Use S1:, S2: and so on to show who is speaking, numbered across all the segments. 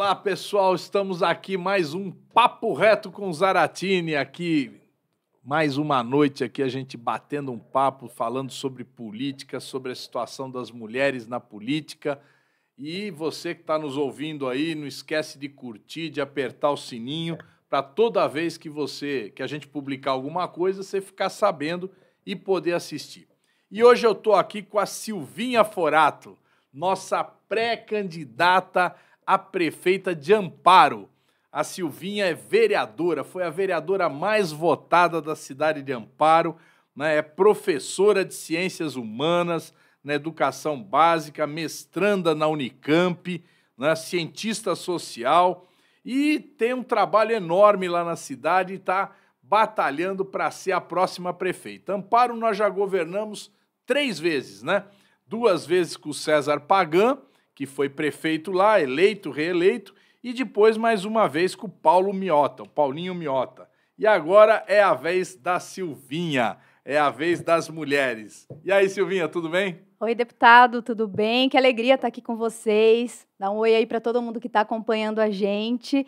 S1: Olá, pessoal. Estamos aqui mais um papo reto com Zaratini aqui. Mais uma noite aqui a gente batendo um papo, falando sobre política, sobre a situação das mulheres na política. E você que está nos ouvindo aí, não esquece de curtir, de apertar o sininho para toda vez que você, que a gente publicar alguma coisa, você ficar sabendo e poder assistir. E hoje eu estou aqui com a Silvinha Forato, nossa pré-candidata a prefeita de Amparo. A Silvinha é vereadora, foi a vereadora mais votada da cidade de Amparo, né? é professora de ciências humanas na educação básica, mestranda na Unicamp, né? cientista social e tem um trabalho enorme lá na cidade e está batalhando para ser a próxima prefeita. Amparo nós já governamos três vezes, né? Duas vezes com César Pagan que foi prefeito lá, eleito, reeleito, e depois mais uma vez com o Paulo Miota, o Paulinho Miota. E agora é a vez da Silvinha, é a vez das mulheres. E aí, Silvinha, tudo bem?
S2: Oi, deputado, tudo bem? Que alegria estar aqui com vocês. Dá um oi aí para todo mundo que está acompanhando a gente.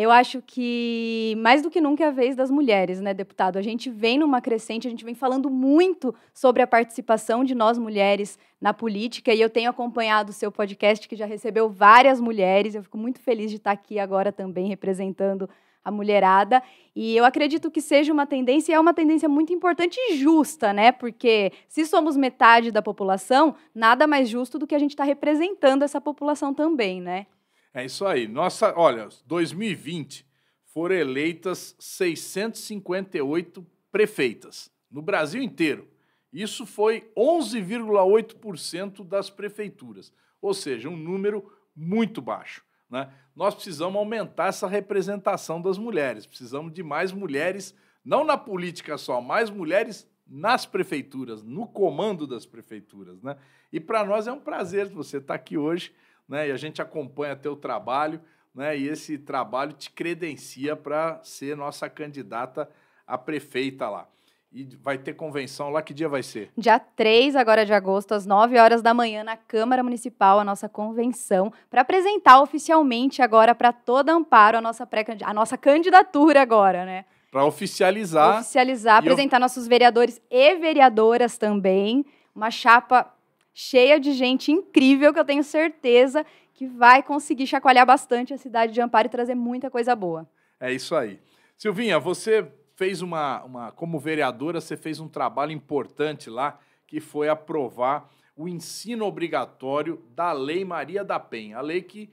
S2: Eu acho que mais do que nunca é a vez das mulheres, né, deputado? A gente vem numa crescente, a gente vem falando muito sobre a participação de nós mulheres na política e eu tenho acompanhado o seu podcast que já recebeu várias mulheres. Eu fico muito feliz de estar aqui agora também representando a mulherada. E eu acredito que seja uma tendência, e é uma tendência muito importante e justa, né? Porque se somos metade da população, nada mais justo do que a gente estar tá representando essa população também, né?
S1: É isso aí. Nossa, olha, 2020 foram eleitas 658 prefeitas no Brasil inteiro. Isso foi 11,8% das prefeituras, ou seja, um número muito baixo. Né? Nós precisamos aumentar essa representação das mulheres, precisamos de mais mulheres, não na política só, mais mulheres nas prefeituras, no comando das prefeituras. Né? E para nós é um prazer você estar aqui hoje né? E a gente acompanha teu trabalho, né? E esse trabalho te credencia para ser nossa candidata a prefeita lá. E vai ter convenção lá, que dia vai ser?
S2: Dia 3 agora de agosto, às 9 horas da manhã, na Câmara Municipal, a nossa convenção, para apresentar oficialmente agora para toda Amparo a nossa, pré a nossa candidatura agora, né?
S1: Para oficializar. Oficializar, apresentar
S2: eu... nossos vereadores e vereadoras também. Uma chapa cheia de gente incrível que eu tenho certeza que vai conseguir chacoalhar bastante a cidade de Amparo e trazer muita coisa boa.
S1: É isso aí. Silvinha, você fez uma, uma como vereadora, você fez um trabalho importante lá, que foi aprovar o ensino obrigatório da Lei Maria da Penha, a lei que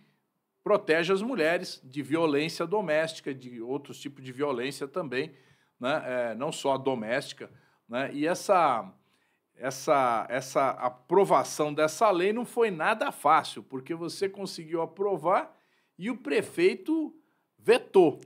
S1: protege as mulheres de violência doméstica, de outros tipos de violência também, né? É, não só a doméstica. Né? E essa, essa, essa aprovação dessa lei não foi nada fácil, porque você conseguiu aprovar e o prefeito vetou.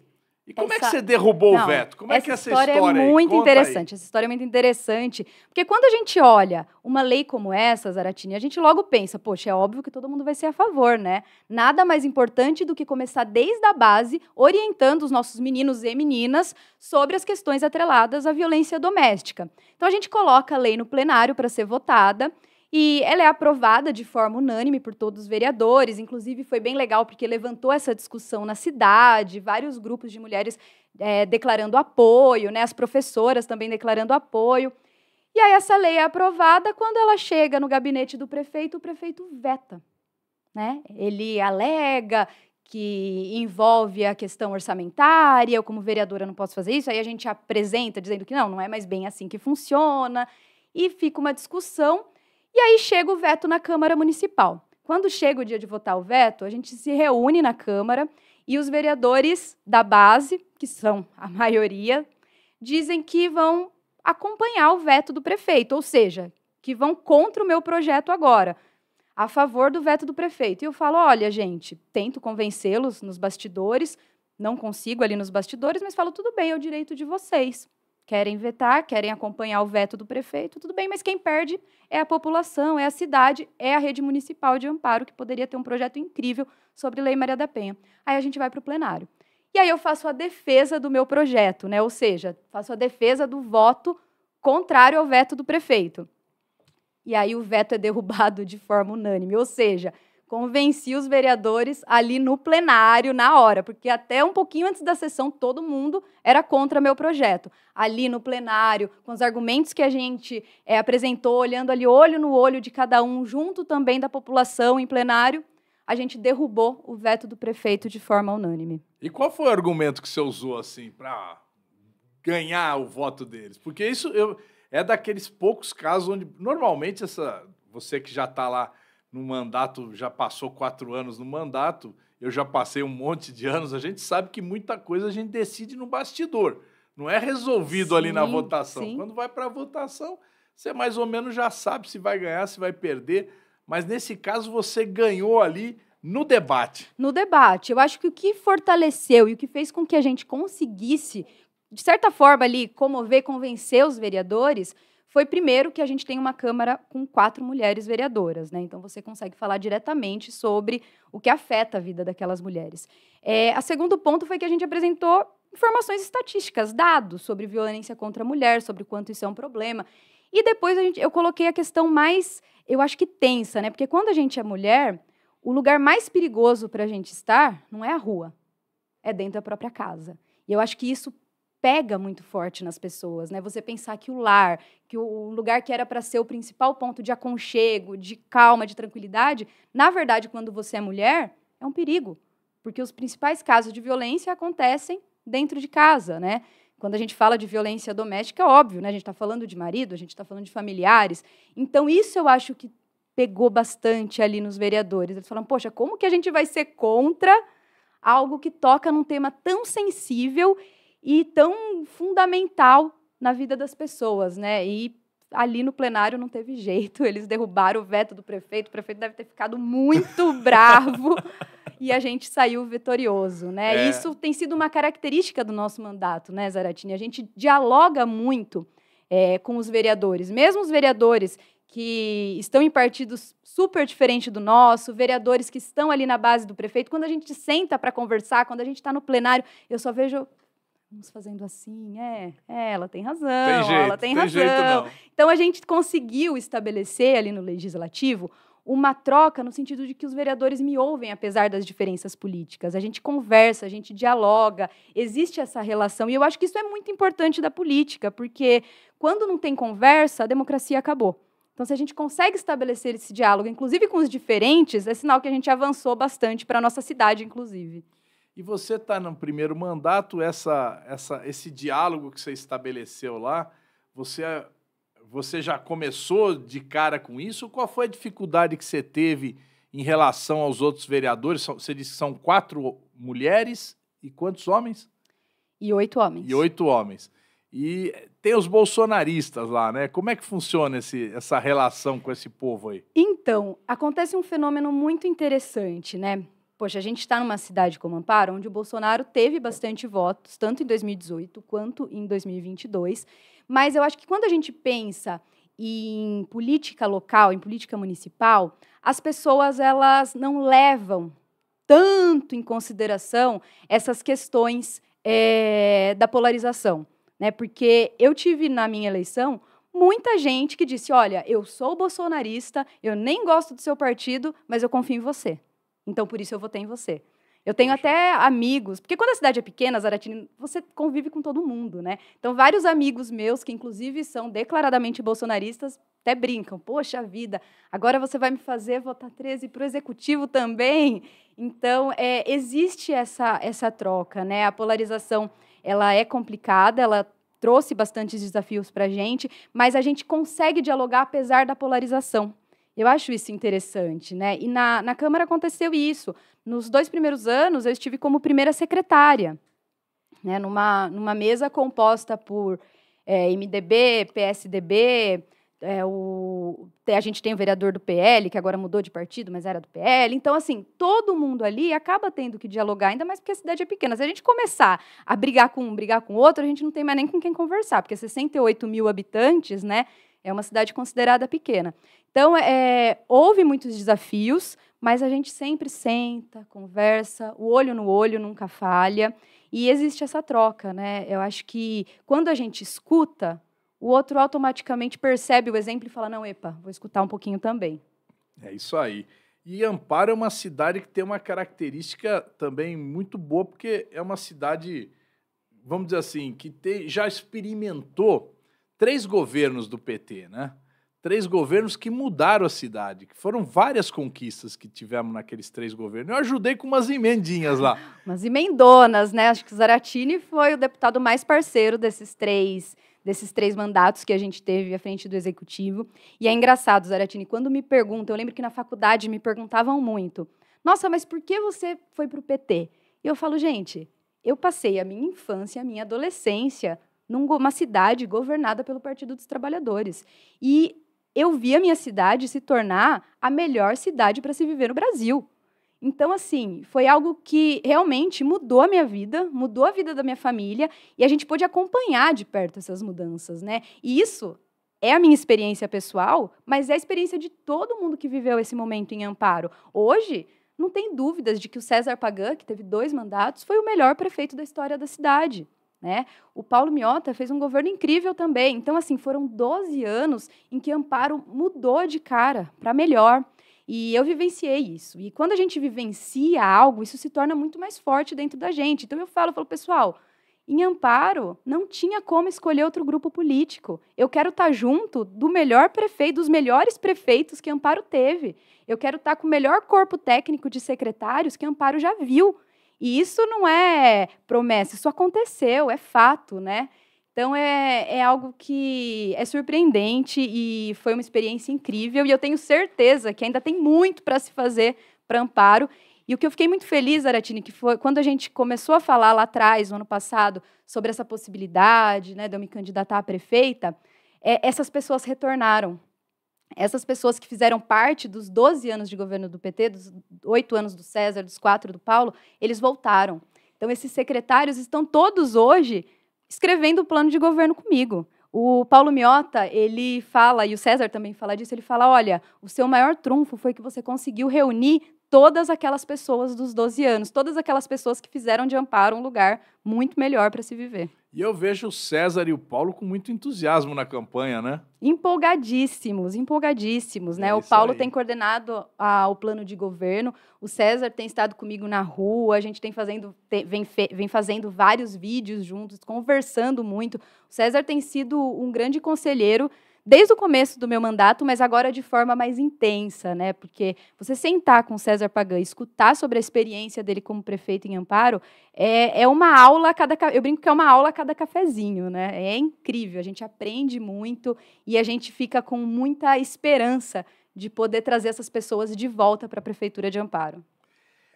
S2: E como essa... é que você derrubou Não, o veto? Como é que essa história, é é história é muito aí? interessante. Aí. Essa história é muito interessante, porque quando a gente olha uma lei como essa, Zaratini, a gente logo pensa, poxa, é óbvio que todo mundo vai ser a favor, né? Nada mais importante do que começar desde a base, orientando os nossos meninos e meninas sobre as questões atreladas à violência doméstica. Então a gente coloca a lei no plenário para ser votada. E ela é aprovada de forma unânime por todos os vereadores, inclusive foi bem legal porque levantou essa discussão na cidade, vários grupos de mulheres é, declarando apoio, né, as professoras também declarando apoio. E aí essa lei é aprovada, quando ela chega no gabinete do prefeito, o prefeito veta. Né? Ele alega que envolve a questão orçamentária, eu como vereadora não posso fazer isso, aí a gente apresenta dizendo que não, não é mais bem assim que funciona, e fica uma discussão e aí chega o veto na Câmara Municipal. Quando chega o dia de votar o veto, a gente se reúne na Câmara e os vereadores da base, que são a maioria, dizem que vão acompanhar o veto do prefeito, ou seja, que vão contra o meu projeto agora, a favor do veto do prefeito. E eu falo: olha, gente, tento convencê-los nos bastidores, não consigo ali nos bastidores, mas falo: tudo bem, é o direito de vocês querem vetar, querem acompanhar o veto do prefeito, tudo bem, mas quem perde é a população, é a cidade, é a rede municipal de amparo, que poderia ter um projeto incrível sobre Lei Maria da Penha. Aí a gente vai para o plenário. E aí eu faço a defesa do meu projeto, né? ou seja, faço a defesa do voto contrário ao veto do prefeito. E aí o veto é derrubado de forma unânime, ou seja, convenci os vereadores ali no plenário, na hora, porque até um pouquinho antes da sessão todo mundo era contra meu projeto. Ali no plenário, com os argumentos que a gente é, apresentou, olhando ali olho no olho de cada um, junto também da população em plenário, a gente derrubou o veto do prefeito de forma unânime.
S1: E qual foi o argumento que você usou assim para ganhar o voto deles? Porque isso eu, é daqueles poucos casos onde normalmente essa você que já está lá no mandato, já passou quatro anos no mandato, eu já passei um monte de anos, a gente sabe que muita coisa a gente decide no bastidor. Não é resolvido sim, ali na votação. Sim. Quando vai para a votação, você mais ou menos já sabe se vai ganhar, se vai perder. Mas nesse caso, você ganhou ali no debate.
S2: No debate. Eu acho que o que fortaleceu e o que fez com que a gente conseguisse, de certa forma, ali, comover, convencer os vereadores foi primeiro que a gente tem uma Câmara com quatro mulheres vereadoras, né? Então você consegue falar diretamente sobre o que afeta a vida daquelas mulheres. É, a segundo ponto foi que a gente apresentou informações estatísticas, dados sobre violência contra a mulher, sobre quanto isso é um problema. E depois a gente, eu coloquei a questão mais, eu acho que tensa, né? Porque quando a gente é mulher, o lugar mais perigoso para a gente estar não é a rua, é dentro da própria casa. E eu acho que isso pega muito forte nas pessoas, né? Você pensar que o lar, que o lugar que era para ser o principal ponto de aconchego, de calma, de tranquilidade, na verdade, quando você é mulher, é um perigo, porque os principais casos de violência acontecem dentro de casa, né? Quando a gente fala de violência doméstica, é óbvio, né? A gente está falando de marido, a gente está falando de familiares. Então, isso eu acho que pegou bastante ali nos vereadores. Eles falam, poxa, como que a gente vai ser contra algo que toca num tema tão sensível e tão fundamental na vida das pessoas, né? E ali no plenário não teve jeito, eles derrubaram o veto do prefeito, o prefeito deve ter ficado muito bravo. E a gente saiu vitorioso, né? É. Isso tem sido uma característica do nosso mandato, né, Zaratini? A gente dialoga muito é, com os vereadores, mesmo os vereadores que estão em partidos super diferentes do nosso, vereadores que estão ali na base do prefeito. Quando a gente senta para conversar, quando a gente está no plenário, eu só vejo vamos fazendo assim, é, é ela tem razão, tem jeito, ela tem, tem razão. Jeito, então a gente conseguiu estabelecer ali no legislativo uma troca no sentido de que os vereadores me ouvem apesar das diferenças políticas. A gente conversa, a gente dialoga, existe essa relação e eu acho que isso é muito importante da política, porque quando não tem conversa, a democracia acabou. Então, se a gente consegue estabelecer esse diálogo, inclusive com os diferentes, é sinal que a gente avançou bastante para a nossa cidade, inclusive.
S1: E você está no primeiro mandato, essa, essa, esse diálogo que você estabeleceu lá, você, você já começou de cara com isso? Qual foi a dificuldade que você teve em relação aos outros vereadores? Você disse que são quatro mulheres e quantos homens? E oito homens. E oito homens. E tem os bolsonaristas lá, né? Como é que funciona esse, essa relação com esse povo aí?
S2: Então, acontece um fenômeno muito interessante, né? Poxa, a gente está numa cidade como Amparo, onde o Bolsonaro teve bastante votos, tanto em 2018 quanto em 2022. Mas eu acho que quando a gente pensa em política local, em política municipal, as pessoas elas não levam tanto em consideração essas questões é, da polarização, né? Porque eu tive na minha eleição muita gente que disse: olha, eu sou bolsonarista, eu nem gosto do seu partido, mas eu confio em você. Então, por isso eu votei em você. Eu tenho até amigos, porque quando a cidade é pequena, Zaratini, você convive com todo mundo, né? Então, vários amigos meus, que inclusive são declaradamente bolsonaristas, até brincam. Poxa vida, agora você vai me fazer votar 13 para o executivo também? Então, é, existe essa, essa troca, né? A polarização ela é complicada, ela trouxe bastantes desafios para a gente, mas a gente consegue dialogar apesar da polarização. Eu acho isso interessante, né? E na, na Câmara aconteceu isso. Nos dois primeiros anos, eu estive como primeira secretária, né? numa, numa mesa composta por é, MDB, PSDB, é, o, a gente tem o vereador do PL, que agora mudou de partido, mas era do PL. Então, assim, todo mundo ali acaba tendo que dialogar, ainda mais porque a cidade é pequena. Se a gente começar a brigar com um, brigar com outro, a gente não tem mais nem com quem conversar, porque 68 mil habitantes, né? É uma cidade considerada pequena. Então, é, houve muitos desafios, mas a gente sempre senta, conversa, o olho no olho nunca falha. E existe essa troca, né? Eu acho que quando a gente escuta, o outro automaticamente percebe o exemplo e fala: não, epa, vou escutar um pouquinho também.
S1: É isso aí. E Amparo é uma cidade que tem uma característica também muito boa, porque é uma cidade, vamos dizer assim, que te, já experimentou três governos do PT, né? Três governos que mudaram a cidade, que foram várias conquistas que tivemos naqueles três governos. Eu ajudei com umas emendinhas lá.
S2: umas emendonas, né? Acho que o Zaratini foi o deputado mais parceiro desses três desses três mandatos que a gente teve à frente do executivo. E é engraçado, Zaratini, quando me perguntam, eu lembro que na faculdade me perguntavam muito: "Nossa, mas por que você foi para o PT?" E eu falo: "Gente, eu passei a minha infância, a minha adolescência numa cidade governada pelo Partido dos Trabalhadores. E eu vi a minha cidade se tornar a melhor cidade para se viver no Brasil. Então, assim, foi algo que realmente mudou a minha vida, mudou a vida da minha família, e a gente pôde acompanhar de perto essas mudanças, né? E isso é a minha experiência pessoal, mas é a experiência de todo mundo que viveu esse momento em Amparo. Hoje, não tem dúvidas de que o César Pagã, que teve dois mandatos, foi o melhor prefeito da história da cidade. Né? O Paulo Miotta fez um governo incrível também. Então, assim, foram 12 anos em que Amparo mudou de cara para melhor. E eu vivenciei isso. E quando a gente vivencia algo, isso se torna muito mais forte dentro da gente. Então, eu falo, falo, pessoal, em Amparo não tinha como escolher outro grupo político. Eu quero estar tá junto do melhor prefeito, dos melhores prefeitos que Amparo teve. Eu quero estar tá com o melhor corpo técnico de secretários que Amparo já viu. E isso não é promessa, isso aconteceu, é fato, né? Então é, é algo que é surpreendente e foi uma experiência incrível. E eu tenho certeza que ainda tem muito para se fazer para Amparo. E o que eu fiquei muito feliz, Aratini, que foi quando a gente começou a falar lá atrás, no ano passado, sobre essa possibilidade né, de eu me candidatar a prefeita, é, essas pessoas retornaram essas pessoas que fizeram parte dos 12 anos de governo do PT, dos 8 anos do César, dos 4 do Paulo, eles voltaram. Então, esses secretários estão todos hoje escrevendo o plano de governo comigo. O Paulo Miota, ele fala, e o César também fala disso, ele fala, olha, o seu maior trunfo foi que você conseguiu reunir todas aquelas pessoas dos 12 anos, todas aquelas pessoas que fizeram de Amparo um lugar muito melhor para se viver.
S1: E eu vejo o César e o Paulo com muito entusiasmo na campanha, né?
S2: Empolgadíssimos, empolgadíssimos, né? É o Paulo aí. tem coordenado a, o plano de governo, o César tem estado comigo na rua, a gente tem fazendo, tem, vem, fe, vem fazendo vários vídeos juntos, conversando muito. O César tem sido um grande conselheiro desde o começo do meu mandato, mas agora de forma mais intensa, né? Porque você sentar com César Pagan, escutar sobre a experiência dele como prefeito em Amparo, é, é uma aula a cada. Eu brinco que é uma aula a cada cafezinho, né? É incrível, a gente aprende muito e a gente fica com muita esperança de poder trazer essas pessoas de volta para a prefeitura de Amparo.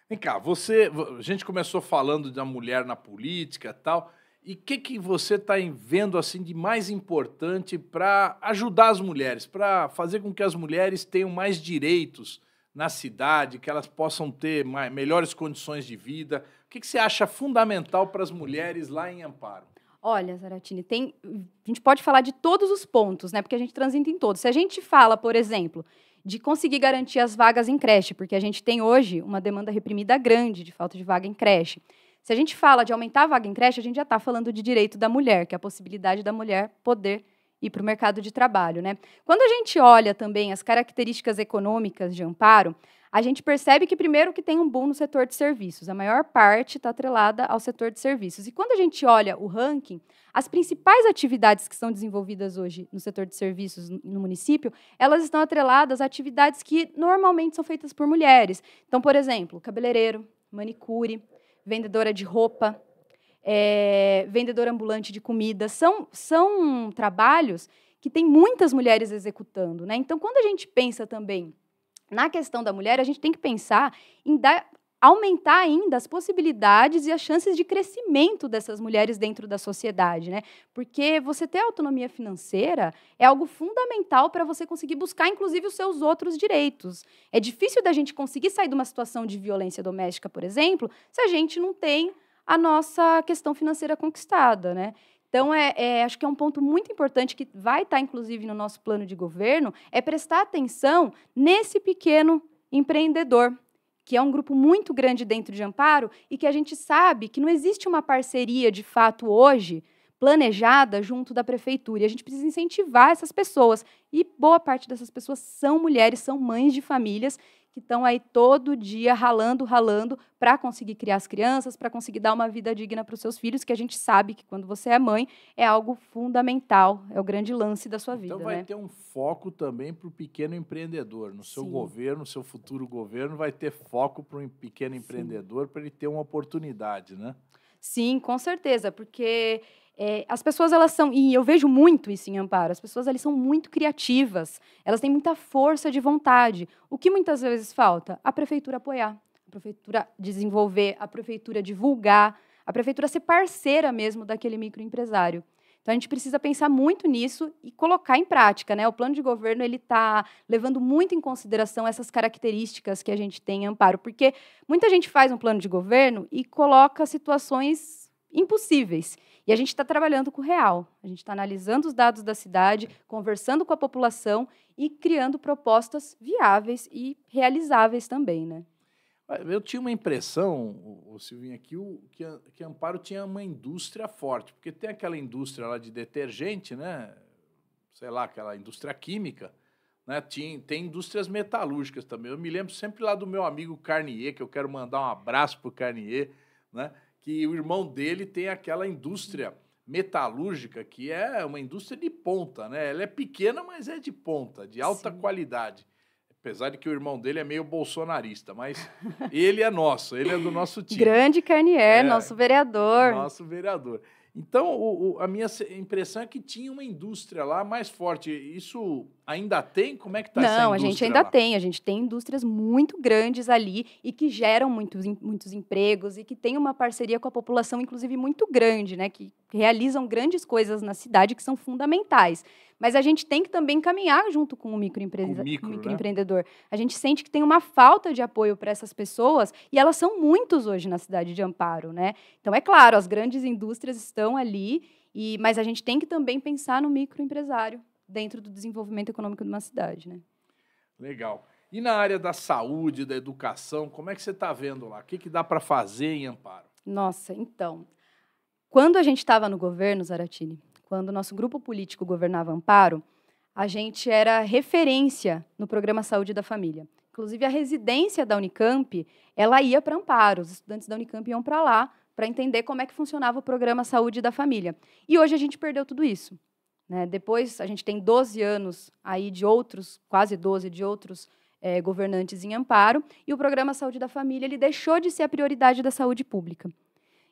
S1: Vem cá, você. A gente começou falando da mulher na política e tal. E o que, que você está vendo assim de mais importante para ajudar as mulheres, para fazer com que as mulheres tenham mais direitos na cidade, que elas possam ter mais, melhores condições de vida? O que, que você acha fundamental para as mulheres lá em Amparo?
S2: Olha, Zaratini, tem, a gente pode falar de todos os pontos, né? Porque a gente transita em todos. Se a gente fala, por exemplo, de conseguir garantir as vagas em creche, porque a gente tem hoje uma demanda reprimida grande de falta de vaga em creche. Se a gente fala de aumentar a vaga em creche, a gente já está falando de direito da mulher, que é a possibilidade da mulher poder ir para o mercado de trabalho. Né? Quando a gente olha também as características econômicas de amparo, a gente percebe que, primeiro, que tem um boom no setor de serviços. A maior parte está atrelada ao setor de serviços. E quando a gente olha o ranking, as principais atividades que são desenvolvidas hoje no setor de serviços no município, elas estão atreladas a atividades que normalmente são feitas por mulheres. Então, por exemplo, cabeleireiro, manicure, vendedora de roupa, é, vendedora ambulante de comida. São, são trabalhos que tem muitas mulheres executando. Né? Então, quando a gente pensa também na questão da mulher, a gente tem que pensar em dar aumentar ainda as possibilidades e as chances de crescimento dessas mulheres dentro da sociedade, né? Porque você ter autonomia financeira é algo fundamental para você conseguir buscar, inclusive, os seus outros direitos. É difícil da gente conseguir sair de uma situação de violência doméstica, por exemplo, se a gente não tem a nossa questão financeira conquistada, né? Então, é, é, acho que é um ponto muito importante que vai estar, tá, inclusive, no nosso plano de governo, é prestar atenção nesse pequeno empreendedor, que é um grupo muito grande dentro de Amparo e que a gente sabe que não existe uma parceria de fato hoje planejada junto da prefeitura. E a gente precisa incentivar essas pessoas. E boa parte dessas pessoas são mulheres, são mães de famílias que estão aí todo dia ralando, ralando para conseguir criar as crianças, para conseguir dar uma vida digna para os seus filhos, que a gente sabe que quando você é mãe é algo fundamental, é o grande lance da sua então vida. Então vai né? ter
S1: um foco também para o pequeno empreendedor. No seu Sim. governo, no seu futuro governo, vai ter
S2: foco para um pequeno
S1: empreendedor para ele ter uma oportunidade, né?
S2: Sim, com certeza, porque é, as pessoas elas são e eu vejo muito isso em Amparo. As pessoas elas são muito criativas, elas têm muita força de vontade. O que muitas vezes falta? A prefeitura apoiar, a prefeitura desenvolver, a prefeitura divulgar, a prefeitura ser parceira mesmo daquele microempresário. Então a gente precisa pensar muito nisso e colocar em prática, né? O plano de governo ele está levando muito em consideração essas características que a gente tem em Amparo, porque muita gente faz um plano de governo e coloca situações impossíveis. E a gente está trabalhando com o real. A gente está analisando os dados da cidade, conversando com a população e criando propostas viáveis e realizáveis também, né?
S1: Eu tinha uma impressão, o Silvinho, aqui, o, que, que Amparo tinha uma indústria forte, porque tem aquela indústria lá de detergente, né? Sei lá, aquela indústria química, né? Tinha, tem indústrias metalúrgicas também. Eu me lembro sempre lá do meu amigo Carnier, que eu quero mandar um abraço pro Carnier, né? que o irmão dele tem aquela indústria metalúrgica, que é uma indústria de ponta, né? Ela é pequena, mas é de ponta, de alta Sim. qualidade. Apesar de que o irmão dele é meio bolsonarista, mas ele é nosso, ele é do nosso time. Grande Carnier, é,
S2: nosso vereador. Nosso
S1: vereador. Então, o, o, a minha impressão é que tinha uma indústria lá mais forte. Isso ainda tem? Como é que está essa indústria? Não, a gente ainda lá?
S2: tem. A gente tem indústrias muito grandes ali e que geram muitos, muitos empregos e que tem uma parceria com a população, inclusive, muito grande, né? Que realizam grandes coisas na cidade que são fundamentais. Mas a gente tem que também caminhar junto com o, micro, né? microempreendedor. Né? A gente sente que tem uma falta de apoio para essas pessoas e elas são muitos hoje na cidade de Amparo, né? Então, é claro, as grandes indústrias estão ali, e... mas a gente tem que também pensar no microempresário dentro do desenvolvimento econômico de uma cidade, né?
S1: Legal. E na área da saúde, da educação, como é que você está vendo lá? O que, que dá para fazer em Amparo?
S2: Nossa, então, quando a gente estava no governo, Zaratini, quando o nosso grupo político governava Amparo, a gente era referência no programa Saúde da Família. Inclusive, a residência da Unicamp, ela ia para Amparo, os estudantes da Unicamp iam para lá para entender como é que funcionava o programa Saúde da Família. E hoje a gente perdeu tudo isso. Né? Depois, a gente tem 12 anos aí de outros, quase 12 de outros é, governantes em Amparo, e o programa Saúde da Família ele deixou de ser a prioridade da saúde pública.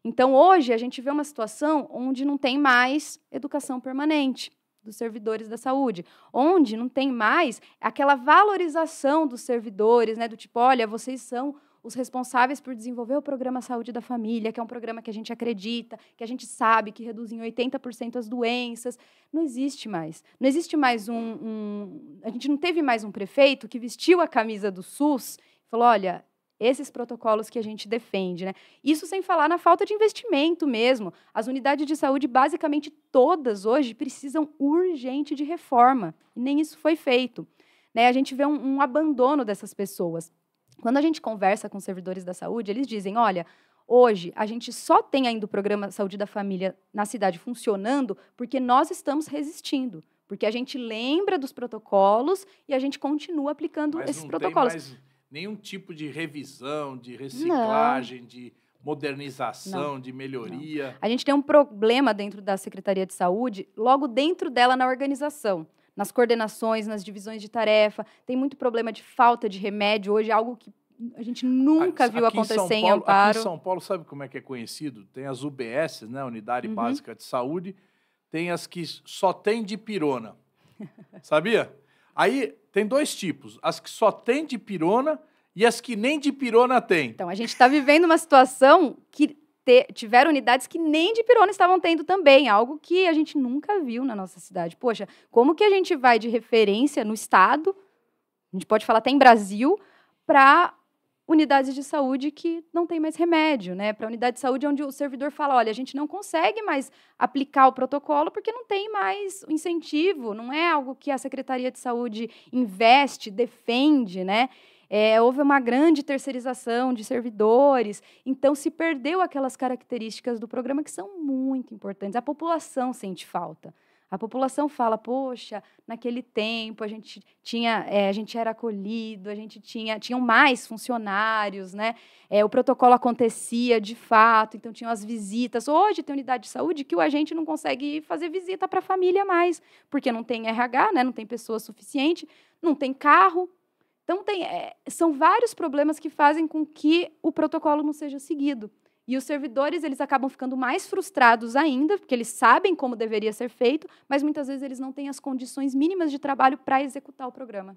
S2: Então, hoje, a gente vê uma situação onde não tem mais educação permanente dos servidores da saúde, onde não tem mais aquela valorização dos servidores, né, do tipo, olha, vocês são os responsáveis por desenvolver o programa Saúde da Família, que é um programa que a gente acredita, que a gente sabe que reduz em 80% as doenças. Não existe mais. Não existe mais um, um, A gente não teve mais um prefeito que vestiu a camisa do SUS e falou: olha, esses protocolos que a gente defende. Né? Isso sem falar na falta de investimento mesmo. As unidades de saúde, basicamente todas hoje, precisam urgente de reforma. E nem isso foi feito. Né? A gente vê um, um abandono dessas pessoas. Quando a gente conversa com servidores da saúde, eles dizem: olha, Hoje, a gente só tem ainda o programa Saúde da Família na cidade funcionando porque nós estamos resistindo. Porque a gente lembra dos protocolos e a gente continua aplicando Mas esses protocolos. Tem mais
S1: nenhum tipo de revisão, de reciclagem, não. de modernização, não. de melhoria. Não. A
S2: gente tem um problema dentro da Secretaria de Saúde, logo dentro dela na organização. Nas coordenações, nas divisões de tarefa, tem muito problema de falta de remédio hoje, algo que a gente nunca aqui, viu acontecer em, Paulo, em Amparo. Aqui em São
S1: Paulo, sabe como é que é conhecido? Tem as UBS, né, Unidade uhum. Básica de Saúde, tem as que só tem dipirona. Sabia? Aí tem dois tipos: as que só tem dipirona e as que nem dipirona tem.
S2: Então, a gente está vivendo uma situação que te, tiveram unidades que nem dipirona estavam tendo também, algo que a gente nunca viu na nossa cidade. Poxa, como que a gente vai de referência no estado? A gente pode falar até em Brasil, para unidades de saúde que não tem mais remédio, né? Para unidade de saúde onde o servidor fala, olha, a gente não consegue mais aplicar o protocolo porque não tem mais incentivo, não é algo que a Secretaria de Saúde investe, defende, né? É, houve uma grande terceirização de servidores, então se perdeu aquelas características do programa que são muito importantes. A população sente falta. A população fala, poxa, naquele tempo a gente tinha, é, a gente era acolhido, a gente tinha, tinham mais funcionários, né? É, o protocolo acontecia de fato, então tinham as visitas. Hoje tem unidade de saúde que o agente não consegue fazer visita para a família mais, porque não tem RH, né? Não tem pessoa suficiente, não tem carro. Então tem, é, são vários problemas que fazem com que o protocolo não seja seguido. E os servidores, eles acabam ficando mais frustrados ainda, porque eles sabem como deveria ser feito, mas muitas vezes eles não têm as condições mínimas de trabalho para executar o programa.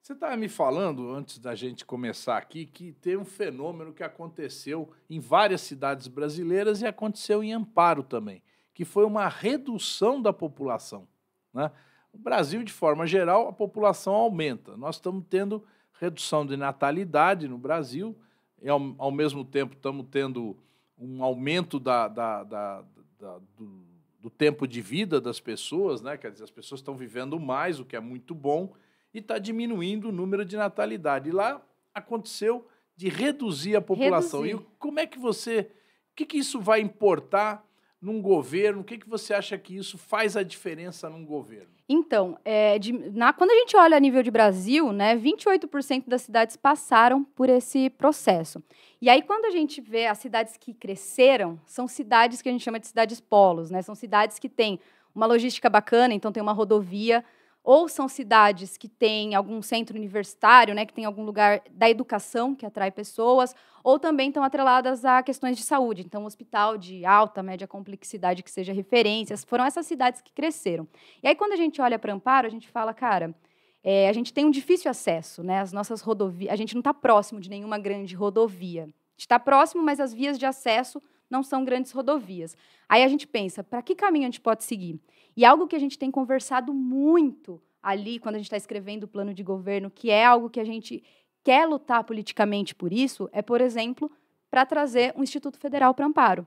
S1: Você estava tá me falando, antes da gente começar aqui, que tem um fenômeno que aconteceu em várias cidades brasileiras e aconteceu em Amparo também, que foi uma redução da população. Né? O Brasil, de forma geral, a população aumenta. Nós estamos tendo redução de natalidade no Brasil, e ao, ao mesmo tempo estamos tendo um aumento da, da, da, da do, do, tempo de vida das pessoas, né? Quer dizer, as pessoas estão vivendo mais, o que é muito bom, e está diminuindo o número de natalidade. E lá aconteceu de reduzir a população. Reduzir. E como é que você. O que, que isso vai importar num governo? O que, que você acha que isso faz a diferença num governo?
S2: Então, é, de, na, quando a gente olha a nível de Brasil, né, 28% das cidades passaram por esse processo. E aí, quando a gente vê as cidades que cresceram, são cidades que a gente chama de cidades polos, né? São cidades que têm uma logística bacana, então tem uma rodovia ou são cidades que têm algum centro universitário, né, que tem algum lugar da educação que atrai pessoas, ou também estão atreladas a questões de saúde, então hospital de alta, média complexidade que seja referências, foram essas cidades que cresceram. E aí quando a gente olha para Amparo, a gente fala, cara, é, a gente tem um difícil acesso, né, as nossas rodovias, a gente não está próximo de nenhuma grande rodovia, a gente está próximo, mas as vias de acesso não são grandes rodovias. Aí a gente pensa, para que caminho a gente pode seguir? E algo que a gente tem conversado muito ali, quando a gente está escrevendo o plano de governo, que é algo que a gente quer lutar politicamente por isso, é, por exemplo, para trazer um Instituto Federal para Amparo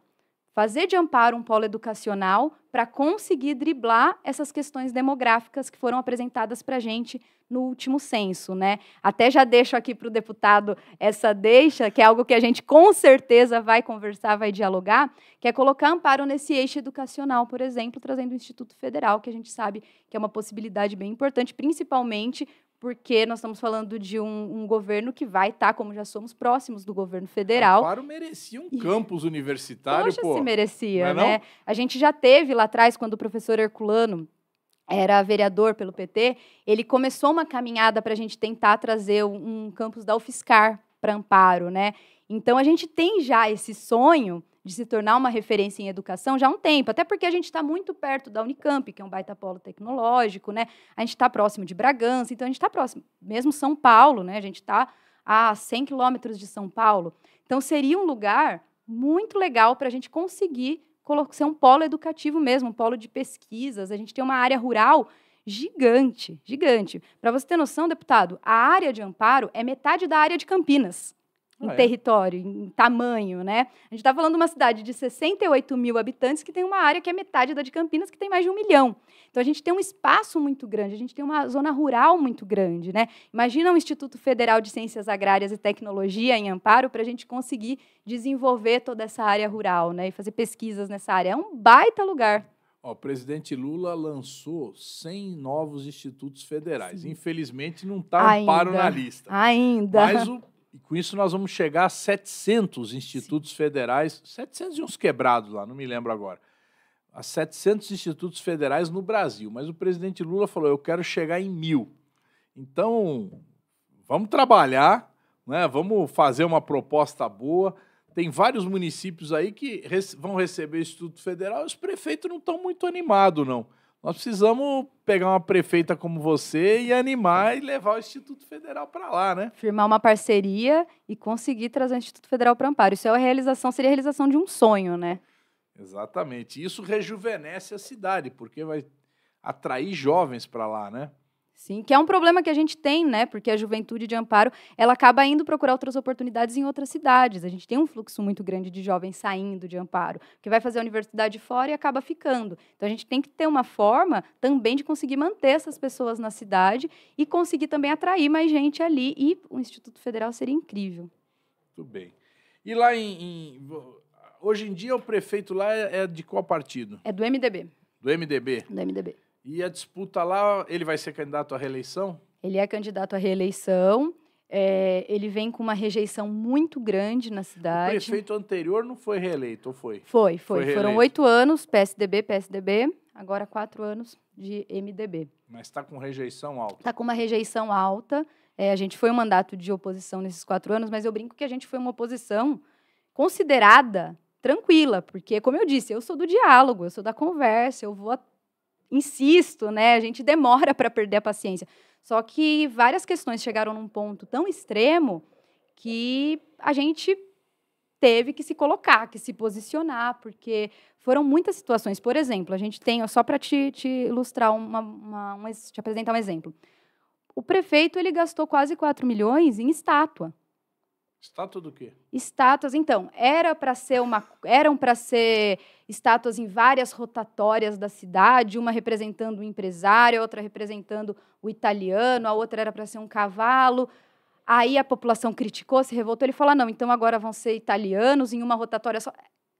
S2: fazer de amparo um polo educacional para conseguir driblar essas questões demográficas que foram apresentadas para a gente no último censo. Né? Até já deixo aqui para o deputado essa deixa, que é algo que a gente com certeza vai conversar, vai dialogar, que é colocar amparo nesse eixo educacional, por exemplo, trazendo o Instituto Federal, que a gente sabe que é uma possibilidade bem importante, principalmente porque nós estamos falando de um, um governo que vai estar, tá, como já somos próximos do governo federal. Amparo merecia um campus
S1: universitário, Poxa, pô. se merecia, não é né? Não?
S2: A gente já teve lá atrás, quando o professor Herculano era vereador pelo PT, ele começou uma caminhada para a gente tentar trazer um, um campus da UFSCar para Amparo, né? Então, a gente tem já esse sonho de se tornar uma referência em educação já há um tempo, até porque a gente está muito perto da Unicamp, que é um baita polo tecnológico, né? A gente está próximo de Bragança, então a gente está próximo, mesmo São Paulo, né? A gente está a 100 quilômetros de São Paulo. Então seria um lugar muito legal para a gente conseguir ser um polo educativo mesmo, um polo de pesquisas. A gente tem uma área rural gigante, gigante. Para você ter noção, deputado, a área de Amparo é metade da área de Campinas. Ah, em ah, território, em tamanho, né? A gente está falando de uma cidade de 68 mil habitantes que tem uma área que é metade da de Campinas, que tem mais de um milhão. Então a gente tem um espaço muito grande, a gente tem uma zona rural muito grande, né? Imagina um Instituto Federal de Ciências Agrárias e Tecnologia em Amparo para a gente conseguir desenvolver toda essa área rural, né? E fazer pesquisas nessa área. É um baita lugar.
S1: o presidente Lula lançou 100 novos institutos federais. Sim. Infelizmente, não está Amparo na lista. Ainda. Mas o e com isso nós vamos chegar a 700 institutos Sim. federais, 700 e uns quebrados lá, não me lembro agora, a 700 institutos federais no Brasil. Mas o presidente Lula falou: eu quero chegar em mil. Então, vamos trabalhar, né? vamos fazer uma proposta boa. Tem vários municípios aí que vão receber o Instituto Federal e os prefeitos não estão muito animados, não. Nós precisamos pegar uma prefeita como você e animar e levar o Instituto
S2: Federal para lá, né? Firmar uma parceria e conseguir trazer o Instituto Federal para Amparo. Isso é a realização, seria a realização de um sonho, né?
S1: Exatamente. Isso rejuvenesce a cidade, porque vai atrair jovens para lá, né?
S2: Sim, que é um problema que a gente tem, né? Porque a juventude de Amparo, ela acaba indo procurar outras oportunidades em outras cidades. A gente tem um fluxo muito grande de jovens saindo de Amparo, que vai fazer a universidade fora e acaba ficando. Então a gente tem que ter uma forma também de conseguir manter essas pessoas na cidade e conseguir também atrair mais gente ali e o Instituto Federal seria incrível.
S1: Muito bem. E lá em, em hoje em dia o prefeito lá é, é de qual partido?
S2: É do MDB.
S1: Do MDB. Do MDB. E a disputa lá, ele vai ser candidato à reeleição?
S2: Ele é candidato à reeleição. É, ele vem com uma rejeição muito grande na cidade. O prefeito
S1: anterior não foi reeleito, ou foi? Foi, foi. foi Foram oito
S2: anos, PSDB, PSDB, agora quatro anos de MDB.
S1: Mas está com rejeição
S2: alta. Está com uma rejeição alta. É, a gente foi um mandato de oposição nesses quatro anos, mas eu brinco que a gente foi uma oposição considerada tranquila, porque, como eu disse, eu sou do diálogo, eu sou da conversa, eu vou insisto, né? A gente demora para perder a paciência. Só que várias questões chegaram num ponto tão extremo que a gente teve que se colocar, que se posicionar, porque foram muitas situações. Por exemplo, a gente tem, só para te, te, ilustrar, uma, uma, uma, te apresentar um exemplo. O prefeito ele gastou quase 4 milhões em estátua.
S1: Estátua do quê?
S2: Estátuas, então, era para ser uma, eram para ser estátuas em várias rotatórias da cidade, uma representando o empresário, a outra representando o italiano, a outra era para ser um cavalo. Aí a população criticou, se revoltou, ele falou: ah, "Não, então agora vão ser italianos em uma rotatória só".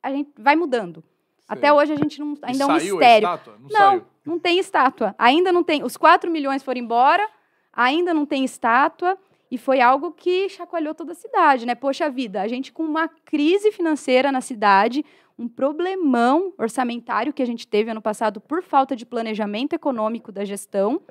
S2: A gente vai mudando. Sei. Até hoje a gente não ainda é um mistério. Não, não, saiu. não tem estátua. Ainda não tem. Os 4 milhões foram embora, ainda não tem estátua. E foi algo que chacoalhou toda a cidade, né? Poxa vida, a gente com uma crise financeira na cidade, um problemão orçamentário que a gente teve ano passado por falta de planejamento econômico da gestão,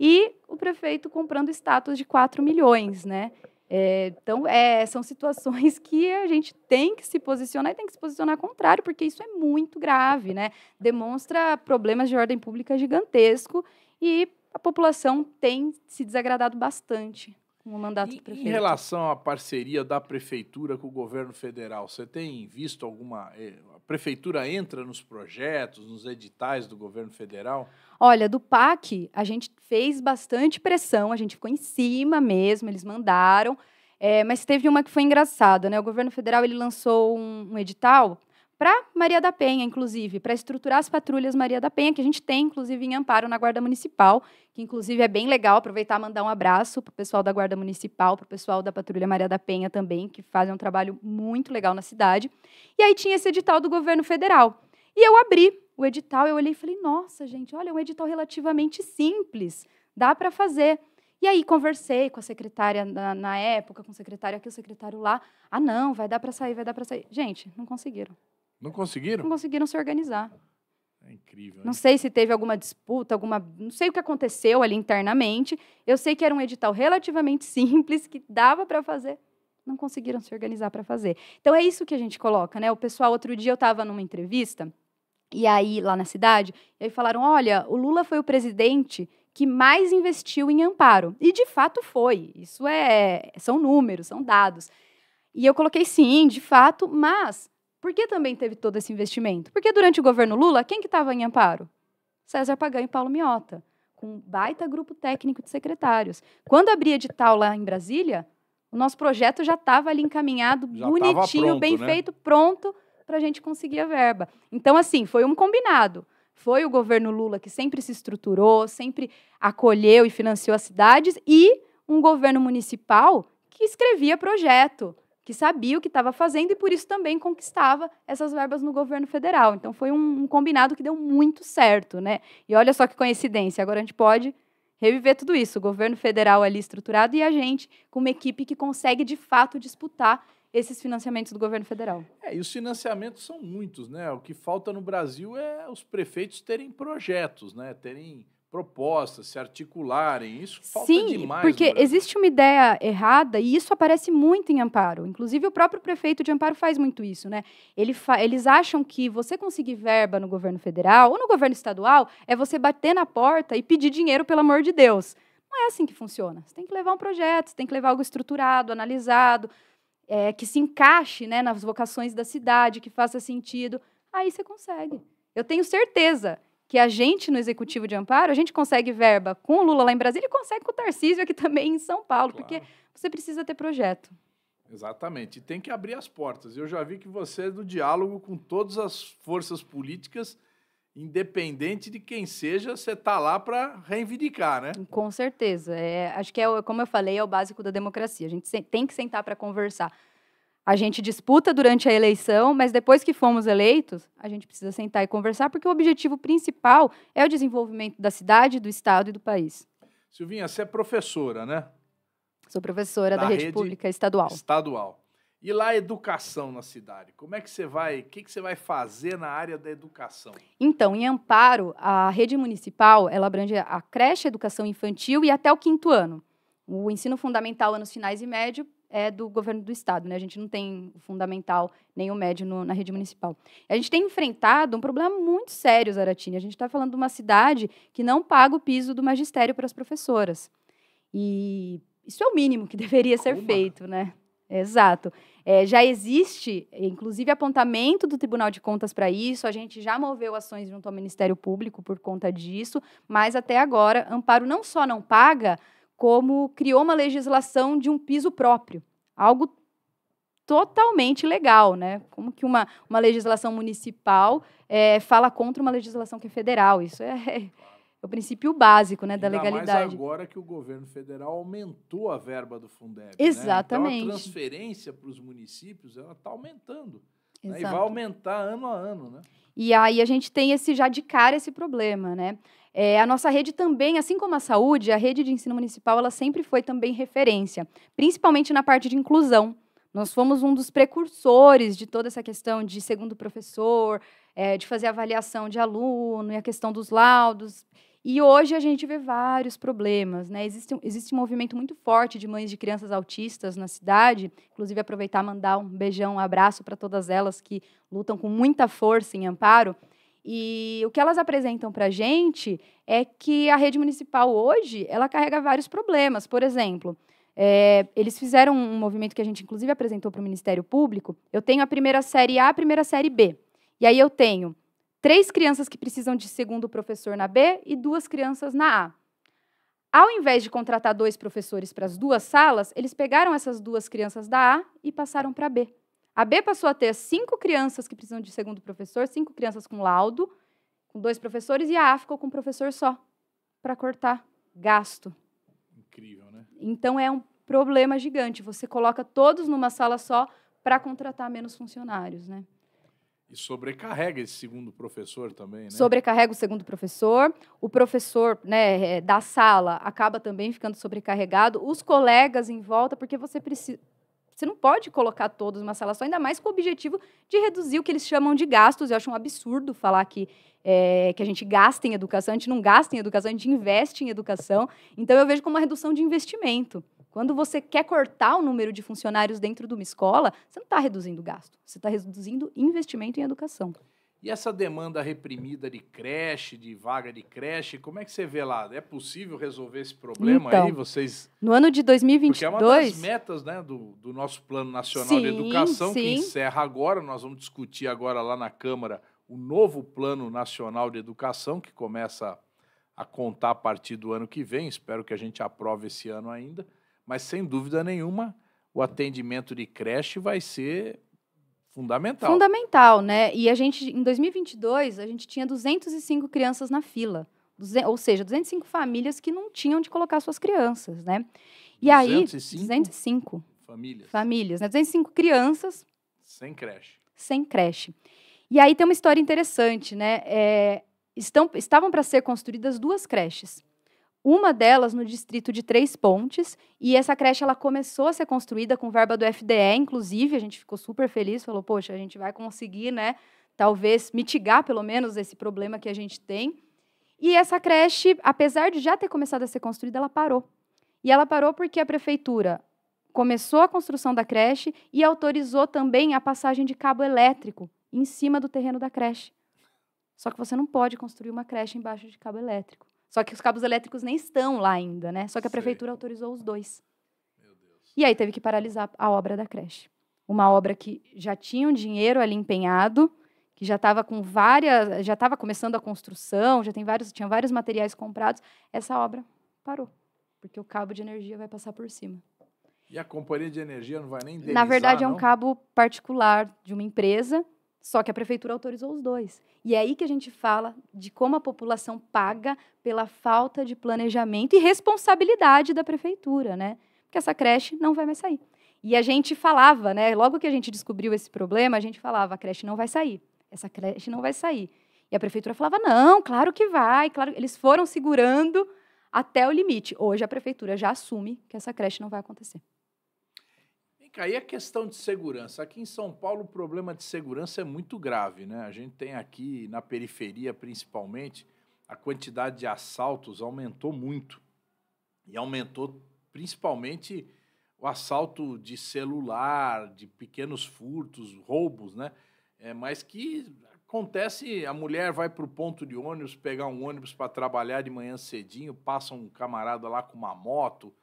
S2: e o prefeito comprando estátuas de 4 milhões, né? É, então, é, são situações que a gente tem que se posicionar e tem que se posicionar ao contrário, porque isso é muito grave, né? Demonstra problemas de ordem pública gigantesco e a população tem se desagradado bastante com o mandato e, do prefeito. Em
S1: relação à parceria da prefeitura com o governo federal, você tem visto alguma. Eh, a prefeitura entra nos projetos, nos editais do governo federal?
S2: Olha, do PAC, a gente fez bastante pressão, a gente ficou em cima mesmo, eles mandaram. É, mas teve uma que foi engraçada, né? O governo federal ele lançou um, um edital para Maria da Penha, inclusive, para estruturar as patrulhas Maria da Penha, que a gente tem, inclusive, em Amparo, na Guarda Municipal, que, inclusive, é bem legal aproveitar e mandar um abraço para o pessoal da Guarda Municipal, para o pessoal da Patrulha Maria da Penha também, que fazem um trabalho muito legal na cidade. E aí tinha esse edital do governo federal. E eu abri o edital, eu olhei e falei, nossa, gente, olha, é um edital relativamente simples, dá para fazer. E aí conversei com a secretária na, na época, com o secretário aqui, o secretário lá. Ah, não, vai dar para sair, vai dar para sair. Gente, não conseguiram.
S1: Não conseguiram? Não
S2: conseguiram se organizar. É incrível. Hein? Não sei se teve alguma disputa, alguma. Não sei o que aconteceu ali internamente. Eu sei que era um edital relativamente simples, que dava para fazer. Não conseguiram se organizar para fazer. Então é isso que a gente coloca, né? O pessoal, outro dia eu estava numa entrevista, e aí lá na cidade, e aí falaram: olha, o Lula foi o presidente que mais investiu em amparo. E de fato foi. Isso é. São números, são dados. E eu coloquei sim, de fato, mas por que também teve todo esse investimento? Porque durante o governo Lula, quem que estava em amparo? César Pagan e Paulo Miotta, com um baita grupo técnico de secretários. Quando abria edital lá em Brasília, o nosso projeto já estava ali encaminhado, já bonitinho, pronto, bem né? feito, pronto para a gente conseguir a verba. Então, assim, foi um combinado. Foi o governo Lula que sempre se estruturou, sempre acolheu e financiou as cidades, e um governo municipal que escrevia projeto, que sabia o que estava fazendo e por isso também conquistava essas verbas no governo federal. Então foi um, um, combinado que deu muito certo, né? E olha só que coincidência, agora a gente pode reviver tudo isso, o governo federal ali estruturado e a gente com uma equipe que consegue de fato disputar esses financiamentos do governo federal.
S1: É, e os financiamentos são muitos, né? O que falta no Brasil é os prefeitos terem projetos, né? Terem propostas, se articularem. Isso falta Sim, demais. Porque existe
S2: uma ideia errada e isso aparece muito em Amparo. Inclusive, o próprio prefeito de Amparo faz muito isso, né? Ele eles acham que você conseguir verba no governo federal ou no governo estadual é você bater na porta e pedir dinheiro, pelo amor de Deus. Não é assim que funciona. Você tem que levar um projeto, você tem que levar algo estruturado, analisado, é, que se encaixe né, nas vocações da cidade, que faça sentido. Aí você consegue. Eu tenho certeza que a gente, no Executivo de Amparo, a gente consegue verba com o Lula lá em Brasília e consegue com o Tarcísio aqui também em São Paulo, claro. porque você precisa ter projeto.
S1: Exatamente. E tem que abrir as portas. Eu já vi que você é do diálogo com todas as forças políticas, independente de quem seja, você está lá para reivindicar, né?
S2: Com certeza. É, acho que, é, como eu falei, é o básico da democracia. A gente tem que sentar para conversar. A gente disputa durante a eleição, mas depois que fomos eleitos, a gente precisa sentar e conversar, porque o objetivo principal é o desenvolvimento da cidade, do estado e do país.
S1: Silvinha, você é professora, né?
S2: Sou professora da, da rede, rede, pública estadual.
S1: Estadual. E lá a educação na cidade, como é que você vai, o que, que você vai fazer na área da educação?
S2: Então, em Amparo, a rede municipal, ela abrange a creche, a educação infantil e até o quinto ano. O ensino fundamental, anos finais e médio, é do governo do estado, né? A gente não tem o fundamental nem o médio no, na rede municipal. A gente tem enfrentado um problema muito sério, Zaratini. A gente está falando de uma cidade que não paga o piso do magistério para as professoras. E isso é o mínimo que deveria ser Uma. feito, né? Exato. É, já existe, inclusive, apontamento do Tribunal de Contas para isso. A gente já moveu ações junto ao Ministério Público por conta disso, mas até agora, Amparo não só não paga, como criou uma legislação de um piso próprio, algo totalmente legal, né? Como que uma, uma legislação municipal é, fala contra uma legislação que é federal? Isso é, é o princípio básico, né, da legalidade. Mais
S1: agora que o governo federal aumentou a verba do Fundeb, exatamente. Né? Então a transferência para os municípios ela está aumentando. Né? E vai aumentar ano a ano, né?
S2: E aí a gente tem esse já de cara esse problema, né? É, a nossa rede também, assim como a saúde, a rede de ensino municipal, ela sempre foi também referência, principalmente na parte de inclusão. Nós fomos um dos precursores de toda essa questão de segundo professor, é, de fazer avaliação de aluno e a questão dos laudos. E hoje a gente vê vários problemas, né? Existe, existe um movimento muito forte de mães de crianças autistas na cidade, inclusive aproveitar mandar um beijão, um abraço para todas elas que lutam com muita força em amparo. E o que elas apresentam para a gente é que a rede municipal hoje ela carrega vários problemas. Por exemplo, é, eles fizeram um movimento que a gente, inclusive, apresentou para o Ministério Público. Eu tenho a primeira série A, a primeira série B. E aí eu tenho três crianças que precisam de segundo professor na B e duas crianças na A. Ao invés de contratar dois professores para as duas salas, eles pegaram essas duas crianças da A e passaram para B. A B passou a ter cinco crianças que precisam de segundo professor, cinco crianças com laudo, com dois professores, e a A ficou com um professor só, para cortar gasto. Incrível, né? Então é um problema gigante. Você coloca todos numa sala só para contratar menos funcionários, né?
S1: E sobrecarrega esse segundo professor também, né? Sobrecarrega
S2: o segundo professor. O professor né, eh, da sala acaba também ficando sobrecarregado. Os colegas em volta, porque você precisa você não pode colocar todos numa sala só, ainda mais com o objetivo de reduzir o que eles chamam de gastos. Eu acho um absurdo falar que, é, que a gente gasta em educação, a gente não gasta em educação, a gente investe em educação. Então, eu vejo como uma redução de investimento. Quando você quer cortar o número de funcionários dentro de uma escola, você não está reduzindo gasto, você está reduzindo investimento em educação.
S1: E essa demanda reprimida de creche, de vaga de creche, como é que você vê lá? É possível resolver esse problema então, aí? Vocês.
S2: No ano de 2022. Porque é uma das
S1: metas né, do, do nosso Plano Nacional sim, de Educação, sim. que encerra agora. Nós vamos discutir agora lá na Câmara o novo Plano Nacional de Educação, que começa a contar a partir do ano que vem. Espero que a gente aprove esse ano ainda. Mas, sem dúvida nenhuma, o atendimento de creche vai ser Fundamental.
S2: Fundamental, né? E a gente, em 2022, a gente tinha 205 crianças na fila. Ou seja, 205 famílias que não tinham de colocar suas crianças, né? E 205? aí, 205 famílias. Famílias, né? 205 crianças.
S1: Sem creche.
S2: Sem creche. E aí tem uma história interessante, né? É, estão, estavam para ser construídas duas creches uma delas no distrito de Três Pontes, e essa creche ela começou a ser construída com verba do FDE, inclusive, a gente ficou super feliz, falou, poxa, a gente vai conseguir, né, talvez mitigar pelo menos esse problema que a gente tem. E essa creche, apesar de já ter começado a ser construída, ela parou. E ela parou porque a prefeitura começou a construção da creche e autorizou também a passagem de cabo elétrico em cima do terreno da creche. Só que você não pode construir uma creche embaixo de cabo elétrico. Só que os cabos elétricos nem estão lá ainda, né? Só que a prefeitura Sei. autorizou os dois. E aí teve que paralisar a obra da creche. Uma obra que já tinha um dinheiro ali empenhado, que já estava com várias, já estava começando a construção, já tem vários, tinha vários materiais comprados. Essa obra parou, porque o cabo de energia vai passar por cima.
S1: E a companhia de energia não vai nem Na verdade, é um cabo
S2: particular de uma empresa só que a prefeitura autorizou os dois. E é aí que a gente fala de como a população paga pela falta de planejamento e responsabilidade da prefeitura, né? Porque essa creche não vai mais sair. E a gente falava, né? Logo que a gente descobriu esse problema, a gente falava: a creche não vai sair. Essa creche não vai sair. E a prefeitura falava: não, claro que vai. Claro. Eles foram segurando até o limite. Hoje a prefeitura já assume que essa creche não vai acontecer
S1: aí a questão de segurança. Aqui em São Paulo, o problema de segurança é muito grave, né? A gente tem aqui na periferia, principalmente, a quantidade de assaltos aumentou muito. E aumentou principalmente o assalto de celular, de pequenos furtos, roubos, né? É, mas que acontece, a mulher vai para o ponto de ônibus, pegar um ônibus para trabalhar de manhã cedinho, passa um camarada lá com uma moto,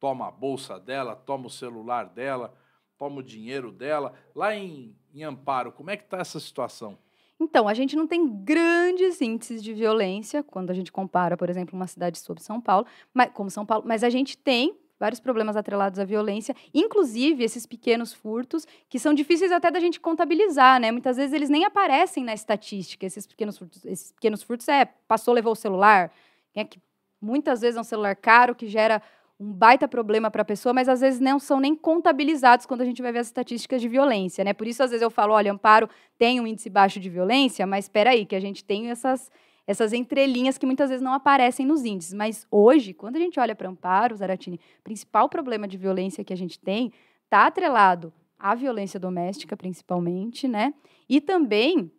S1: Toma a bolsa dela, toma o celular dela, toma o dinheiro dela. Lá em, em Amparo, como é que está essa situação?
S2: Então, a gente não tem grandes índices de violência quando a gente compara, por exemplo, uma cidade sob São Paulo, mas, como São Paulo, mas a gente tem vários problemas atrelados à violência, inclusive esses pequenos furtos, que são difíceis até da gente contabilizar, né? Muitas vezes eles nem aparecem na estatística, esses pequenos furtos. Esses pequenos furtos é, passou, levou o celular, é que muitas vezes é um celular caro que gera um baita problema para a pessoa, mas às vezes não são nem contabilizados quando a gente vai ver as estatísticas de violência, né? Por isso, às vezes, eu falo, olha, Amparo tem um índice baixo de violência, mas espera aí, que a gente tem essas, essas entrelinhas que muitas vezes não aparecem nos índices. Mas hoje, quando a gente olha para Amparo, Zaratini, o principal problema de violência que a gente tem está atrelado à violência doméstica, principalmente, né? E também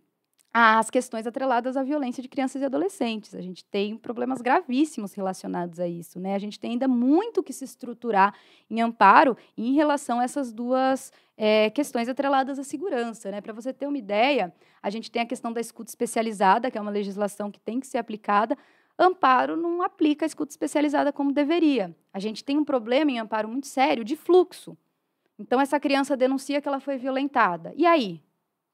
S2: as questões atreladas à violência de crianças e adolescentes. A gente tem problemas gravíssimos relacionados a isso, né? A gente tem ainda muito que se estruturar em amparo em relação a essas duas é, questões atreladas à segurança, né? Para você ter uma ideia, a gente tem a questão da escuta especializada, que é uma legislação que tem que ser aplicada, amparo não aplica a escuta especializada como deveria. A gente tem um problema em amparo muito sério de fluxo. Então, essa criança denuncia que ela foi violentada. E aí?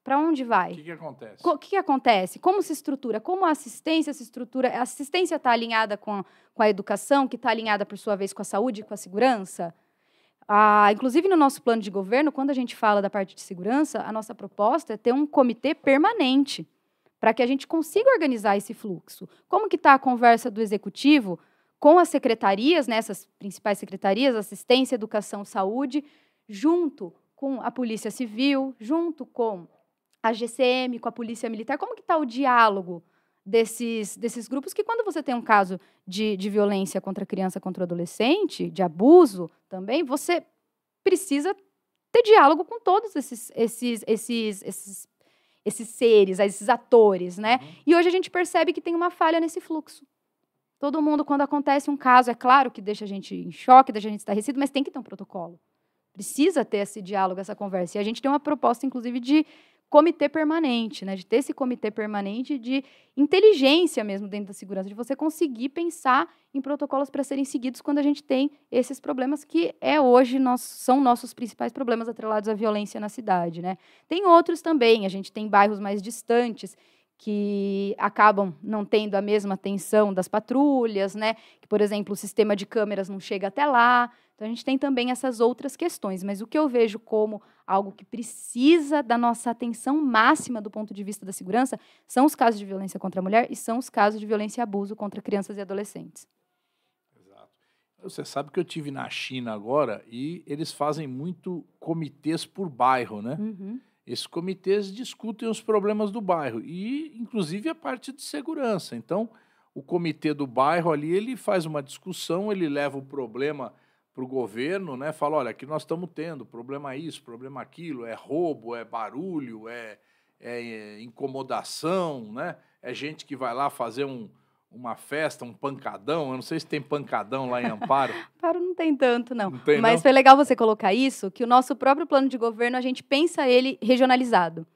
S2: Para onde vai? O que,
S1: que acontece?
S2: O que, que, acontece? Como se estrutura? Como a assistência se estrutura? A assistência está alinhada com a, com a educação, que está alinhada, por sua vez, com a saúde e com a segurança? Ah, inclusive, no nosso plano de governo, quando a gente fala da parte de segurança, a nossa proposta é ter um comitê permanente para que a gente consiga organizar esse fluxo. Como que está a conversa do executivo com as secretarias, nessas né, principais secretarias, assistência, educação, saúde, junto com a polícia civil, junto com a GCM, com a Polícia Militar? Como que está o diálogo desses, desses grupos que quando você tem um caso de, de violência contra criança, contra adolescente, de abuso também, você precisa ter diálogo com todos esses, esses, esses, esses, esses seres, esses atores, né? Uhum. E hoje a gente percebe que tem uma falha nesse fluxo. Todo mundo, quando acontece um caso, é claro que deixa a gente em choque, deixa a gente estarrecido, mas tem que ter um protocolo. Precisa ter esse diálogo, essa conversa. E a gente tem uma proposta, inclusive, de comitê permanente, né? De ter esse comitê permanente de inteligência mesmo dentro da segurança, de você conseguir pensar em protocolos para serem seguidos quando a gente tem esses problemas que é hoje nós, são nossos principais problemas atrelados à violência na cidade, né? Tem outros também, a gente tem bairros mais distantes que acabam não tendo a mesma atenção das patrulhas, né? Que, por exemplo, o sistema de câmeras não chega até lá. Então a gente tem também essas outras questões, mas o que eu vejo como algo que precisa da nossa atenção máxima do ponto de vista da segurança são os casos de violência contra a mulher e são os casos de violência e abuso contra crianças e adolescentes.
S1: Exato. Você sabe que eu tive na China agora e eles fazem muito comitês por bairro, né? Uhum. Esses comitês discutem os problemas do bairro e, inclusive, a parte de segurança. Então, o comitê do bairro ali ele faz uma discussão, ele leva o problema para o governo, né? Fala, olha, aqui nós estamos tendo problema isso, problema aquilo, é roubo, é barulho, é, é incomodação, né? É gente que vai lá fazer um, uma festa, um pancadão. Eu não sei se tem pancadão lá em Amparo.
S2: Amparo não tem tanto, não. não tem, Mas não? foi legal você colocar isso, que o nosso próprio plano de governo, a gente pensa ele regionalizado.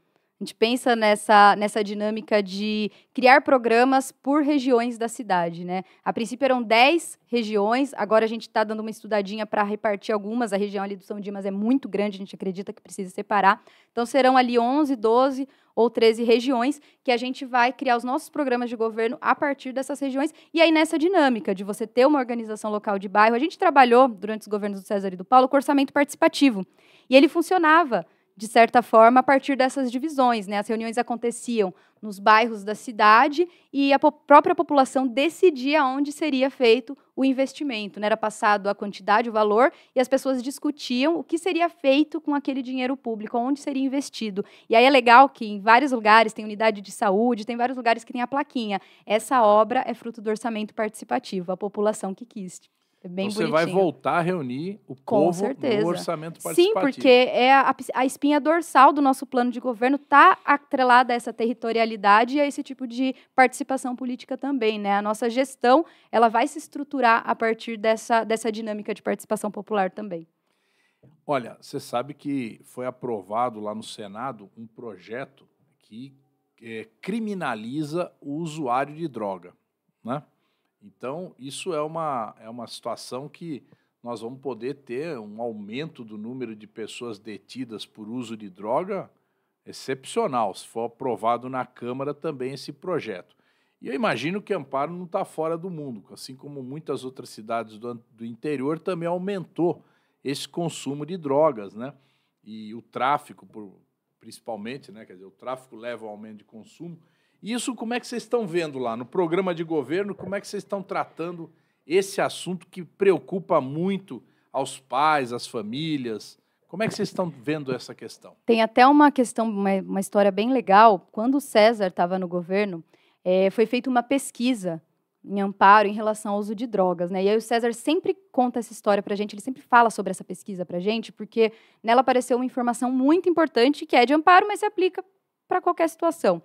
S2: A gente pensa nessa, nessa dinâmica de criar programas por regiões da cidade, né? A princípio eram 10 regiões, agora a gente está dando uma estudadinha para repartir algumas. A região ali do São Dimas é muito grande, a gente acredita que precisa separar. Então serão ali 11, 12 ou 13 regiões que a gente vai criar os nossos programas de governo a partir dessas regiões. E aí nessa dinâmica de você ter uma organização local de bairro, a gente trabalhou durante os governos do César e do Paulo com orçamento participativo. E ele funcionava de certa forma, a partir dessas divisões. Né? As reuniões aconteciam nos bairros da cidade e a po própria população decidia onde seria feito o investimento. Né? Era passado a quantidade, o valor, e as pessoas discutiam o que seria feito com aquele dinheiro público, onde seria investido. E aí é legal que em vários lugares tem unidade de saúde, tem vários lugares que tem a plaquinha. Essa obra é fruto do orçamento participativo, a população que quis. É bem então, você vai
S1: voltar a reunir o Com povo certeza. no orçamento participativo. Sim, porque é
S2: a, a, espinha dorsal do nosso plano de governo está atrelada a essa territorialidade e a esse tipo de participação política também. Né? A nossa gestão ela vai se estruturar a partir dessa, dessa dinâmica de participação popular também.
S1: Olha, você sabe que foi aprovado lá no Senado um projeto que é, criminaliza o usuário de droga. Né? Então, isso é uma, é uma situação que nós vamos poder ter um aumento do número de pessoas detidas por uso de droga excepcional, se for aprovado na Câmara também esse projeto. E eu imagino que Amparo não está fora do mundo, assim como muitas outras cidades do, do interior também aumentou esse consumo de drogas, né? E o tráfico, por, principalmente, né? Quer dizer, o tráfico leva ao aumento de consumo isso como é que vocês estão vendo lá no programa de governo? Como é que vocês estão tratando esse assunto que preocupa muito aos pais, às famílias? Como é que vocês estão vendo essa questão?
S2: Tem até uma questão, uma, uma história bem legal. Quando o César estava no governo, é, foi feita uma pesquisa em amparo em relação ao uso de drogas, né? E aí o César sempre conta essa história para a gente, ele sempre fala sobre essa pesquisa para a gente, porque nela apareceu uma informação muito importante que é de amparo, mas se aplica para qualquer situação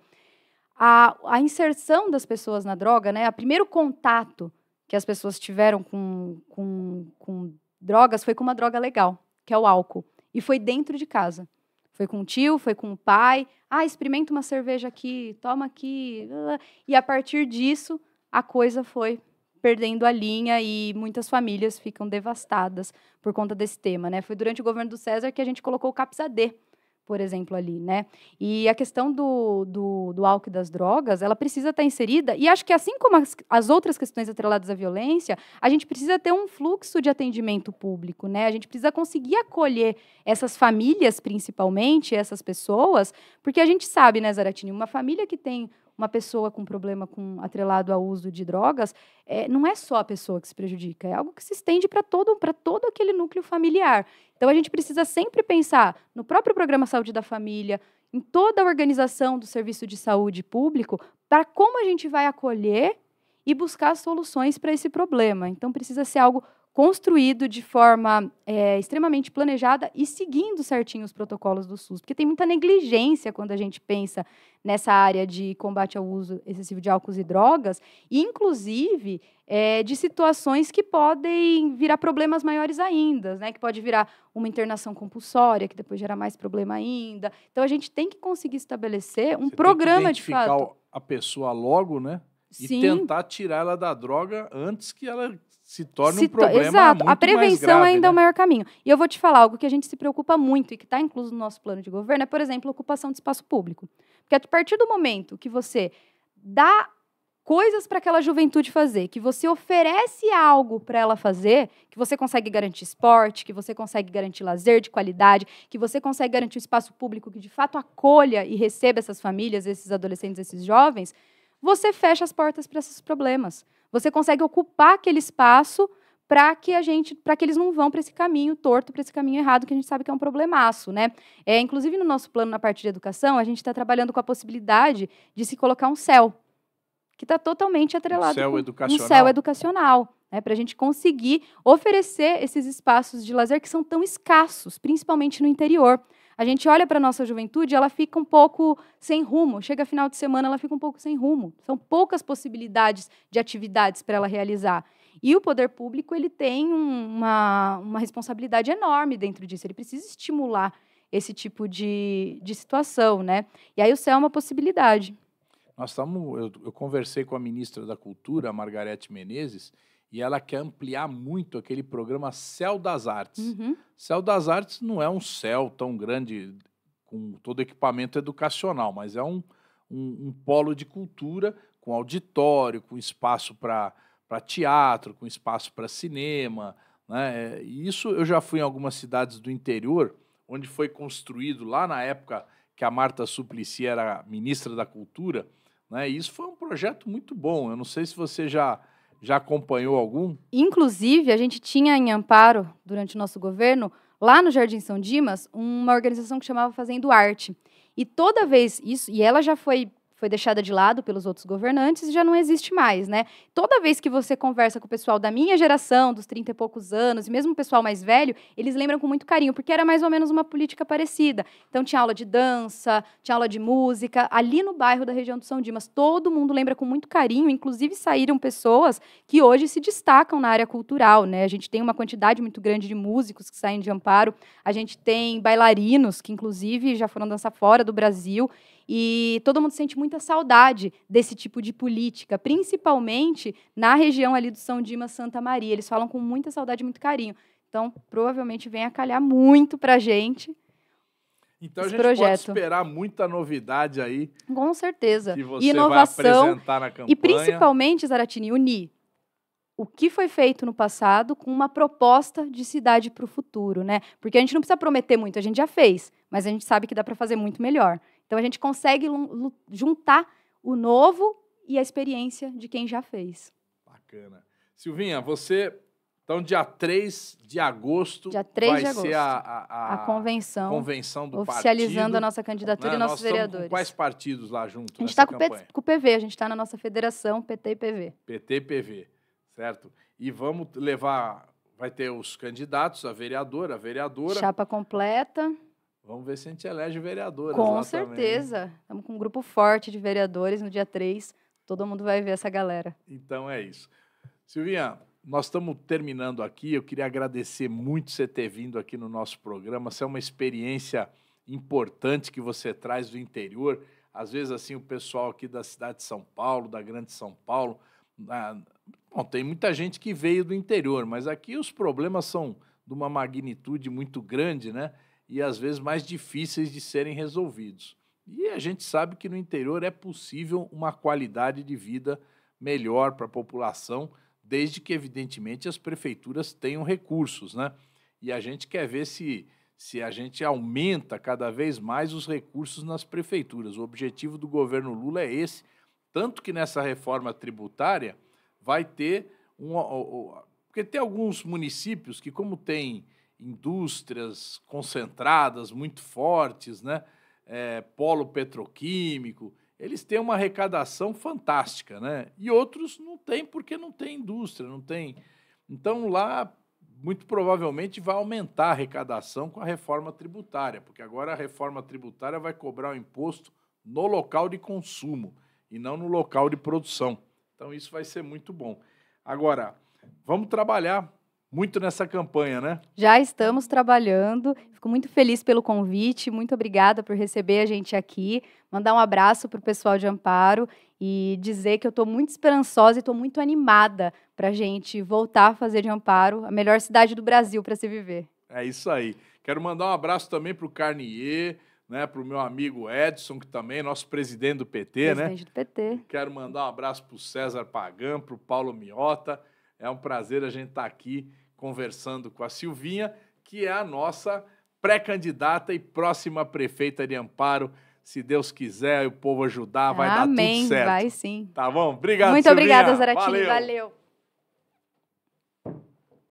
S2: a, a inserção das pessoas na droga, né, o primeiro contato que as pessoas tiveram com, com, com drogas foi com uma droga legal, que é o álcool. E foi dentro de casa. Foi com o tio, foi com o pai. Ah, experimenta uma cerveja aqui, toma aqui. E a partir disso, a coisa foi perdendo a linha e muitas famílias ficam devastadas por conta desse tema, né? Foi durante o governo do César que a gente colocou o CAPSAD, por exemplo, ali, né? E a questão do, do, do álcool e das drogas, ela precisa estar inserida, e acho que assim como as, as outras questões atreladas à violência, a gente precisa ter um fluxo de atendimento público, né? A gente precisa conseguir acolher essas famílias, principalmente, essas pessoas, porque a gente sabe, né, Zaratini, uma família que tem uma pessoa com problema com atrelado ao uso de drogas, é, não é só a pessoa que se prejudica, é algo que se estende para todo, todo aquele núcleo familiar. Então a gente precisa sempre pensar no próprio programa Saúde da Família, em toda a organização do serviço de saúde público, para como a gente vai acolher e buscar soluções para esse problema. Então precisa ser algo construído de forma é, extremamente planejada e seguindo certinho os protocolos do SUS, porque tem muita negligência quando a gente pensa nessa área de combate ao uso excessivo de álcool e drogas, inclusive é, de situações que podem virar problemas maiores ainda, né? Que pode virar uma internação compulsória, que depois gera mais problema ainda. Então a gente tem que conseguir estabelecer um Você programa tem que identificar de fato.
S1: a pessoa logo, né? E Sim. tentar tirar ela da droga antes que ela se torna se um problema Exato. Muito a prevenção grave, ainda né? é o né?
S2: maior caminho. E eu vou te falar algo que a gente se preocupa muito e que está incluso no nosso plano de governo, é, por exemplo, a ocupação de espaço público. Porque a partir do momento que você dá coisas para aquela juventude fazer, que você oferece algo para ela fazer, que você consegue garantir esporte, que você consegue garantir lazer de qualidade, que você consegue garantir um espaço público que de fato acolha e receba essas famílias, esses adolescentes, esses jovens, você fecha as portas para esses problemas. Você consegue ocupar aquele espaço para que a gente, para que eles não vão para esse caminho torto, para esse caminho errado que a gente sabe que é um problemaço, né? É, inclusive no nosso plano na parte de educação, a gente está trabalhando com a possibilidade de se colocar um céu que está totalmente atrelado um céu com, educacional. um céu educacional, né? Para a gente conseguir oferecer esses espaços de lazer que são tão escassos, principalmente no interior. A gente olha para a nossa juventude, ela fica um pouco sem rumo. Chega final de semana, ela fica um pouco sem rumo. São poucas possibilidades de atividades para ela realizar. E o poder público ele tem uma, uma responsabilidade enorme dentro disso. Ele precisa estimular esse tipo de, de situação, né? E aí o céu é uma possibilidade.
S1: Nós estamos, eu, eu conversei com a ministra da Cultura, Margarete Menezes, e ela quer ampliar muito aquele programa Céu das Artes. Uhum. Céu das Artes não é um céu tão grande com todo equipamento educacional, mas é um, um, um polo de cultura com auditório, com espaço para teatro, com espaço para cinema. Né? É, e isso eu já fui em algumas cidades do interior, onde foi construído lá na época que a Marta Suplicy era ministra da Cultura. Né? E isso foi um projeto muito bom. Eu não sei se você já já acompanhou algum?
S2: Inclusive, a gente tinha em Amparo, durante o nosso governo, lá no Jardim São Dimas, uma organização que chamava Fazendo Arte. E toda vez isso, e ela já foi foi deixada de lado pelos outros governantes e já não existe mais, né? Toda vez que você conversa com o pessoal da minha geração, dos 30 e poucos anos, e mesmo o pessoal mais velho, eles lembram com muito carinho, porque era mais ou menos uma política parecida. Então tinha aula de dança, tinha aula de música, ali no bairro da região do São Dimas, todo mundo lembra com muito carinho, inclusive saíram pessoas que hoje se destacam na área cultural, né? A gente tem uma quantidade muito grande de músicos que saem de Amparo, a gente tem bailarinos que inclusive já foram dançar fora do Brasil. E todo mundo sente muita saudade desse tipo de política, principalmente na região ali do São Dimas Santa Maria. Eles falam com muita saudade, muito carinho. Então, provavelmente vem a calhar muito para então, a gente.
S1: Então a gente projeto. pode esperar muita novidade aí.
S2: Com certeza. Que você Inovação, vai apresentar na campanha. E principalmente, Zaratini, unir o que foi feito no passado com uma proposta de cidade para o futuro, né? Porque a gente não precisa prometer muito, a gente já fez, mas a gente sabe que dá para fazer muito melhor. Então a gente consegue juntar o novo e a experiência de quem já fez. Bacana.
S1: Silvinha, você. Então, dia 3 de agosto 3 vai de agosto, ser a, a, a, a convenção, convenção do oficializando partido, a nossa candidatura né? e nossos Nós vereadores. Com quais partidos lá junto? A gente está com, com
S2: o PV, a gente está na nossa federação PT e PV.
S1: PT e PV, certo? E vamos levar vai ter os candidatos, a vereadora, a vereadora. Chapa
S2: completa.
S1: Vamos ver se a gente elege vereadores. Com certeza.
S2: Estamos com um grupo forte de vereadores no dia 3. Todo mundo vai ver essa galera.
S1: Então é isso. Silvinha, nós estamos terminando aqui. Eu queria agradecer muito você ter vindo aqui no nosso programa. Isso é uma experiência importante que você traz do interior. Às vezes, assim, o pessoal aqui da cidade de São Paulo, da Grande São Paulo. Na... Bom, tem muita gente que veio do interior, mas aqui os problemas são de uma magnitude muito grande, né? e às vezes mais difíceis de serem resolvidos. E a gente sabe que no interior é possível uma qualidade de vida melhor para a população, desde que, evidentemente, as prefeituras tenham recursos. Né? E a gente quer ver se, se a gente aumenta cada vez mais os recursos nas prefeituras. O objetivo do governo Lula é esse, tanto que nessa reforma tributária vai ter um. Porque tem alguns municípios que, como tem indústrias concentradas muito fortes, né? É, polo petroquímico, eles têm uma arrecadação fantástica, né? E outros não têm porque não tem indústria, não tem. Então lá muito provavelmente vai aumentar a arrecadação com a reforma tributária, porque agora a reforma tributária vai cobrar o imposto no local de consumo e não no local de produção. Então isso vai ser muito bom. Agora, vamos trabalhar muito nessa campanha, né?
S2: Já estamos trabalhando. Fico muito feliz pelo convite. Muito obrigada por receber a gente aqui. Mandar um abraço para o pessoal de Amparo e dizer que eu estou muito esperançosa e estou muito animada para a gente voltar a fazer de Amparo a melhor cidade do Brasil para se viver.
S1: É isso aí. Quero mandar um abraço também para o Carnier, né, para o meu amigo Edson, que também é nosso presidente do PT, presidente né? Presidente do PT. Quero mandar um abraço para o César Pagan, para o Paulo Miota é um prazer a gente estar tá aqui conversando com a Silvinha, que é a nossa pré-candidata e próxima prefeita de Amparo. Se Deus quiser e o povo ajudar, vai Amém, dar tudo certo. Amém, vai sim. Tá bom? Obrigado, Muito Silvinha. obrigada, Zaratini. Valeu.
S2: Valeu.